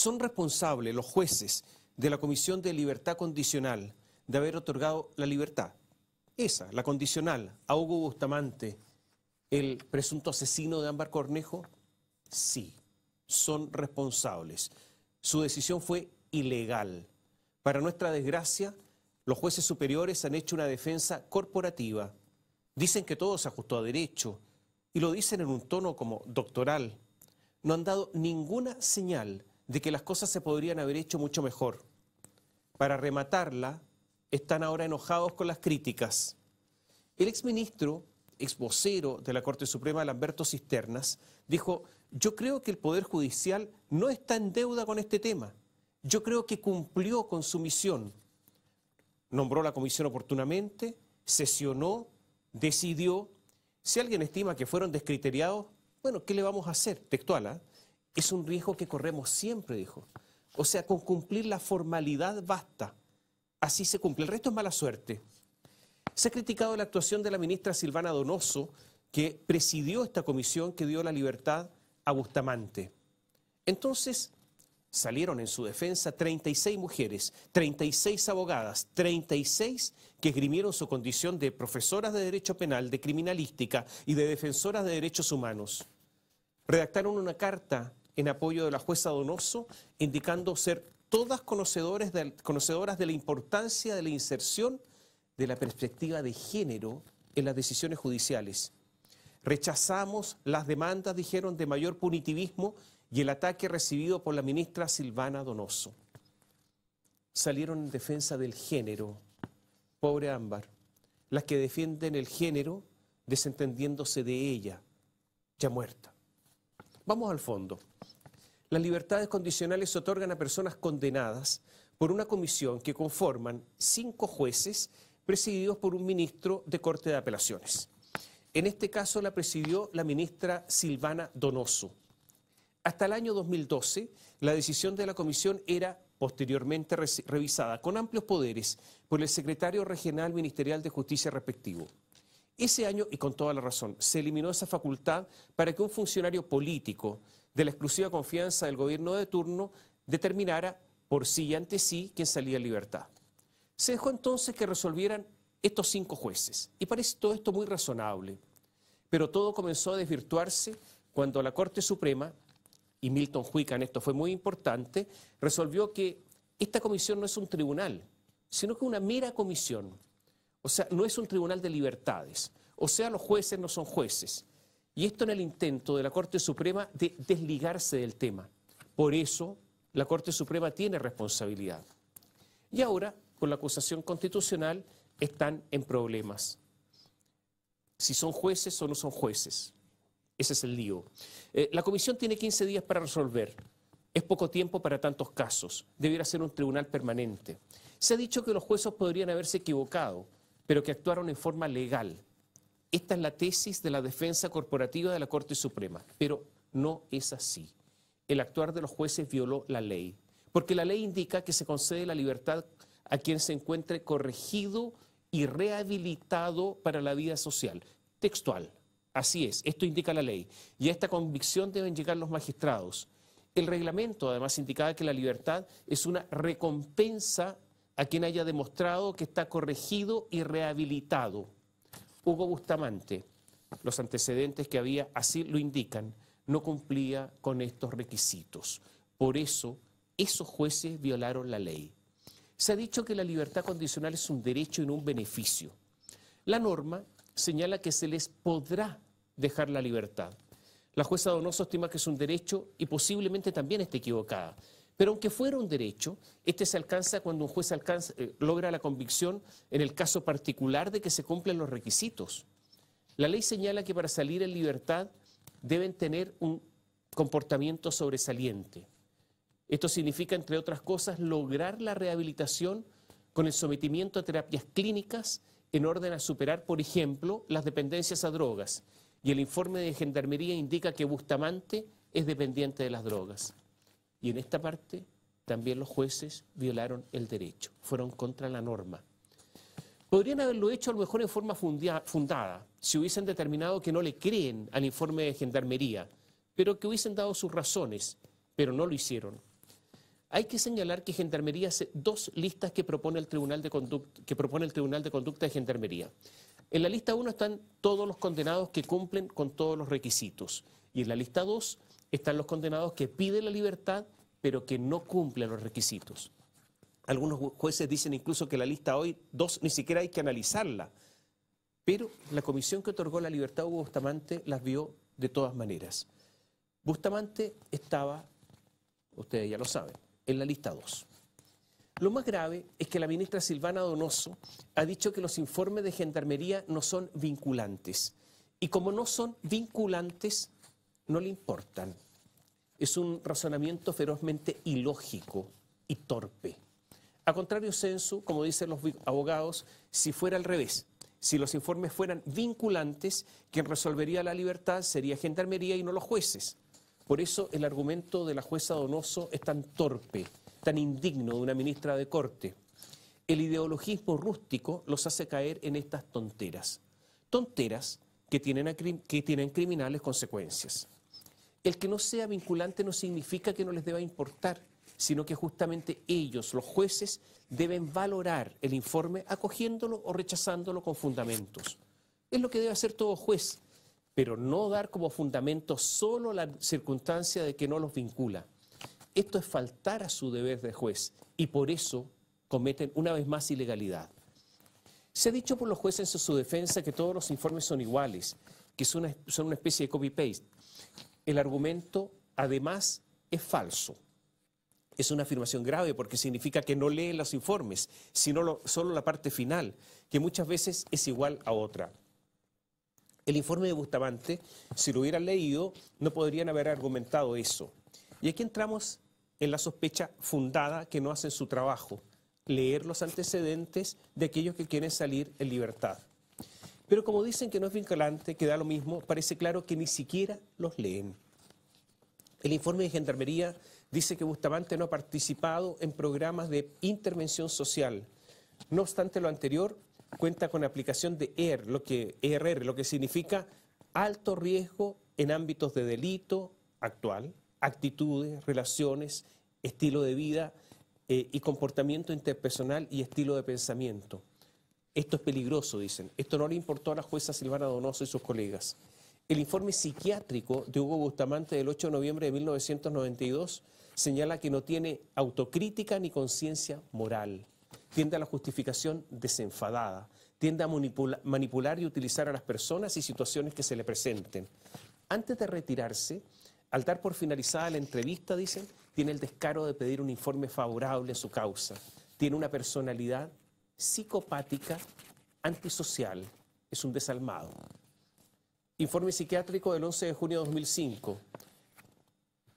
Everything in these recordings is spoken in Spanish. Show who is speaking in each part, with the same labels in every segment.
Speaker 1: ¿Son responsables los jueces de la Comisión de Libertad Condicional de haber otorgado la libertad? Esa, la condicional, a Hugo Bustamante, el presunto asesino de Ámbar Cornejo, sí, son responsables. Su decisión fue ilegal. Para nuestra desgracia, los jueces superiores han hecho una defensa corporativa. Dicen que todo se ajustó a derecho y lo dicen en un tono como doctoral. No han dado ninguna señal de que las cosas se podrían haber hecho mucho mejor. Para rematarla, están ahora enojados con las críticas. El exministro, ex vocero de la Corte Suprema, Lamberto Cisternas, dijo, yo creo que el Poder Judicial no está en deuda con este tema. Yo creo que cumplió con su misión. Nombró la comisión oportunamente, sesionó, decidió. Si alguien estima que fueron descriteriados, bueno, ¿qué le vamos a hacer? Textual, ¿ah? Es un riesgo que corremos siempre, dijo. O sea, con cumplir la formalidad basta. Así se cumple. El resto es mala suerte. Se ha criticado la actuación de la ministra Silvana Donoso, que presidió esta comisión que dio la libertad a Bustamante. Entonces, salieron en su defensa 36 mujeres, 36 abogadas, 36 que esgrimieron su condición de profesoras de derecho penal, de criminalística y de defensoras de derechos humanos. Redactaron una carta en apoyo de la jueza Donoso, indicando ser todas conocedores conocedoras de la importancia de la inserción de la perspectiva de género en las decisiones judiciales. Rechazamos las demandas, dijeron, de mayor punitivismo y el ataque recibido por la ministra Silvana Donoso. Salieron en defensa del género. Pobre Ámbar. Las que defienden el género desentendiéndose de ella, ya muerta. Vamos al fondo. Las libertades condicionales se otorgan a personas condenadas por una comisión que conforman cinco jueces presididos por un ministro de Corte de Apelaciones. En este caso la presidió la ministra Silvana Donoso. Hasta el año 2012, la decisión de la comisión era posteriormente revisada con amplios poderes por el secretario regional ministerial de justicia respectivo. Ese año, y con toda la razón, se eliminó esa facultad para que un funcionario político de la exclusiva confianza del gobierno de turno determinara por sí y ante sí quién salía en libertad. Se dejó entonces que resolvieran estos cinco jueces, y parece todo esto muy razonable, pero todo comenzó a desvirtuarse cuando la Corte Suprema, y Milton en esto fue muy importante, resolvió que esta comisión no es un tribunal, sino que una mera comisión. O sea, no es un tribunal de libertades. O sea, los jueces no son jueces. Y esto en el intento de la Corte Suprema de desligarse del tema. Por eso la Corte Suprema tiene responsabilidad. Y ahora, con la acusación constitucional, están en problemas. Si son jueces o no son jueces. Ese es el lío. Eh, la comisión tiene 15 días para resolver. Es poco tiempo para tantos casos. Debería ser un tribunal permanente. Se ha dicho que los jueces podrían haberse equivocado, pero que actuaron en forma legal. Esta es la tesis de la defensa corporativa de la Corte Suprema, pero no es así. El actuar de los jueces violó la ley, porque la ley indica que se concede la libertad a quien se encuentre corregido y rehabilitado para la vida social. Textual, así es, esto indica la ley. Y a esta convicción deben llegar los magistrados. El reglamento además indicaba que la libertad es una recompensa a quien haya demostrado que está corregido y rehabilitado. Hugo Bustamante, los antecedentes que había así lo indican, no cumplía con estos requisitos. Por eso, esos jueces violaron la ley. Se ha dicho que la libertad condicional es un derecho y no un beneficio. La norma señala que se les podrá dejar la libertad. La jueza Donoso estima que es un derecho y posiblemente también esté equivocada. Pero aunque fuera un derecho, este se alcanza cuando un juez eh, logra la convicción en el caso particular de que se cumplen los requisitos. La ley señala que para salir en libertad deben tener un comportamiento sobresaliente. Esto significa, entre otras cosas, lograr la rehabilitación con el sometimiento a terapias clínicas en orden a superar, por ejemplo, las dependencias a drogas. Y el informe de Gendarmería indica que Bustamante es dependiente de las drogas. Y en esta parte también los jueces violaron el derecho, fueron contra la norma. Podrían haberlo hecho a lo mejor en forma fundada, si hubiesen determinado que no le creen al informe de Gendarmería, pero que hubiesen dado sus razones, pero no lo hicieron. Hay que señalar que Gendarmería hace dos listas que propone el Tribunal de que propone el Tribunal de, Conducta de Gendarmería. En la lista 1 están todos los condenados que cumplen con todos los requisitos y en la lista 2 están los condenados que piden la libertad, pero que no cumplen los requisitos. Algunos jueces dicen incluso que la lista hoy, dos, ni siquiera hay que analizarla. Pero la comisión que otorgó la libertad a Hugo Bustamante las vio de todas maneras. Bustamante estaba, ustedes ya lo saben, en la lista 2. Lo más grave es que la ministra Silvana Donoso ha dicho que los informes de gendarmería no son vinculantes. Y como no son vinculantes, no le importan. Es un razonamiento ferozmente ilógico y torpe. A contrario Censu, como dicen los abogados, si fuera al revés, si los informes fueran vinculantes, quien resolvería la libertad sería Gendarmería y no los jueces. Por eso el argumento de la jueza Donoso es tan torpe, tan indigno de una ministra de corte. El ideologismo rústico los hace caer en estas tonteras. Tonteras que que tienen criminales consecuencias. El que no sea vinculante no significa que no les deba importar, sino que justamente ellos, los jueces, deben valorar el informe acogiéndolo o rechazándolo con fundamentos. Es lo que debe hacer todo juez, pero no dar como fundamento solo la circunstancia de que no los vincula. Esto es faltar a su deber de juez y por eso cometen una vez más ilegalidad. Se ha dicho por los jueces en su defensa que todos los informes son iguales, que son una, son una especie de copy-paste el argumento además es falso. Es una afirmación grave porque significa que no lee los informes, sino solo la parte final, que muchas veces es igual a otra. El informe de Bustamante, si lo hubieran leído, no podrían haber argumentado eso. Y aquí entramos en la sospecha fundada que no hacen su trabajo, leer los antecedentes de aquellos que quieren salir en libertad. Pero como dicen que no es vinculante, que da lo mismo, parece claro que ni siquiera los leen. El informe de Gendarmería dice que Bustamante no ha participado en programas de intervención social. No obstante lo anterior, cuenta con aplicación de ER, lo que, ERR, lo que significa alto riesgo en ámbitos de delito actual, actitudes, relaciones, estilo de vida eh, y comportamiento interpersonal y estilo de pensamiento. Esto es peligroso, dicen. Esto no le importó a la jueza Silvana Donoso y sus colegas. El informe psiquiátrico de Hugo Bustamante del 8 de noviembre de 1992 señala que no tiene autocrítica ni conciencia moral. Tiende a la justificación desenfadada. Tiende a manipular y utilizar a las personas y situaciones que se le presenten. Antes de retirarse, al dar por finalizada la entrevista, dicen, tiene el descaro de pedir un informe favorable a su causa. Tiene una personalidad psicopática, antisocial, es un desalmado. Informe psiquiátrico del 11 de junio de 2005.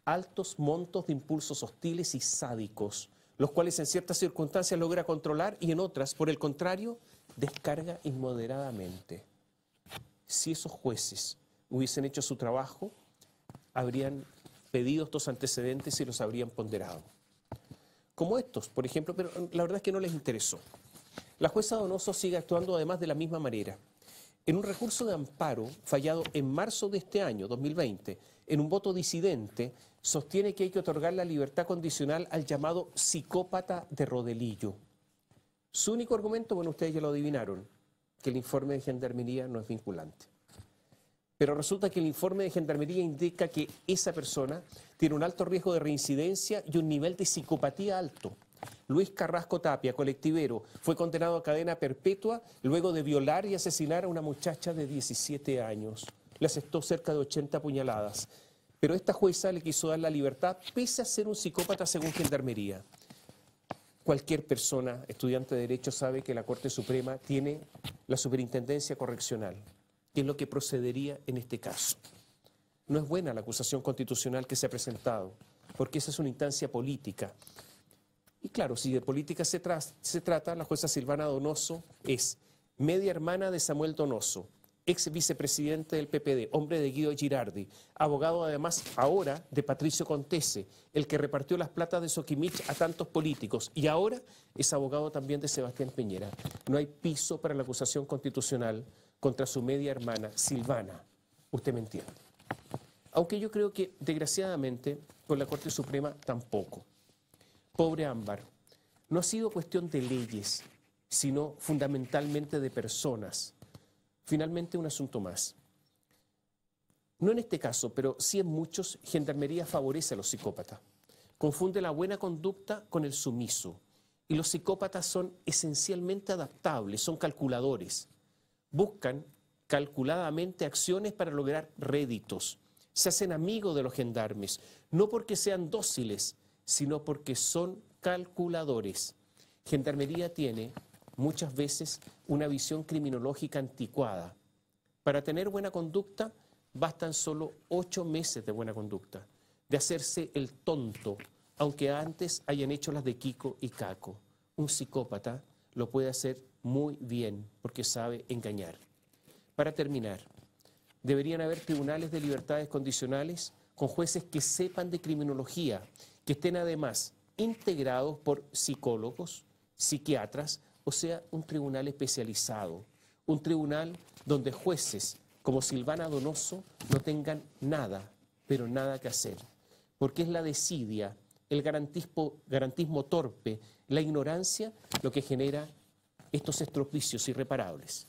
Speaker 1: Altos montos de impulsos hostiles y sádicos, los cuales en ciertas circunstancias logra controlar y en otras, por el contrario, descarga inmoderadamente. Si esos jueces hubiesen hecho su trabajo, habrían pedido estos antecedentes y los habrían ponderado. Como estos, por ejemplo, pero la verdad es que no les interesó. La jueza Donoso sigue actuando además de la misma manera. En un recurso de amparo fallado en marzo de este año, 2020, en un voto disidente, sostiene que hay que otorgar la libertad condicional al llamado psicópata de Rodelillo. Su único argumento, bueno, ustedes ya lo adivinaron, que el informe de Gendarmería no es vinculante. Pero resulta que el informe de Gendarmería indica que esa persona tiene un alto riesgo de reincidencia y un nivel de psicopatía alto. Luis Carrasco Tapia, colectivero, fue condenado a cadena perpetua luego de violar y asesinar a una muchacha de 17 años. Le asestó cerca de 80 puñaladas, pero esta jueza le quiso dar la libertad pese a ser un psicópata según Gendarmería. Cualquier persona, estudiante de Derecho, sabe que la Corte Suprema tiene la superintendencia correccional, que es lo que procedería en este caso. No es buena la acusación constitucional que se ha presentado, porque esa es una instancia política y claro, si de política se, trata, la jueza Silvana Donoso es media hermana de Samuel Donoso, ex vicepresidente del PPD, hombre de Guido Girardi, abogado además ahora de Patricio Contese, el que repartió las platas de Soquimich a tantos políticos, y ahora es abogado también de Sebastián Piñera. No hay piso para la acusación constitucional contra su media hermana, Silvana. Usted me entiende. Aunque yo creo que, desgraciadamente, por la Corte Suprema tampoco. Pobre Ámbar, no ha sido cuestión de leyes, sino fundamentalmente de personas. Finalmente, un asunto más. No en este caso, pero sí en muchos, Gendarmería favorece a los psicópatas. Confunde la buena conducta con el sumiso. Y los psicópatas son esencialmente adaptables, son calculadores. Buscan calculadamente acciones para lograr réditos. Se hacen amigos de los gendarmes, no porque sean dóciles, sino porque son calculadores. Gendarmería tiene muchas veces una visión criminológica anticuada. Para tener buena conducta bastan solo ocho meses de buena conducta, de hacerse el tonto, aunque antes hayan hecho las de Kiko y Caco. Un psicópata lo puede hacer muy bien porque sabe engañar. Para terminar, deberían haber tribunales de libertades condicionales con jueces que sepan de criminología que estén además integrados por psicólogos, psiquiatras, o sea, un tribunal especializado, un tribunal donde jueces como Silvana Donoso no tengan nada, pero nada que hacer, porque es la desidia, el garantismo, garantismo torpe, la ignorancia lo que genera estos estropicios irreparables.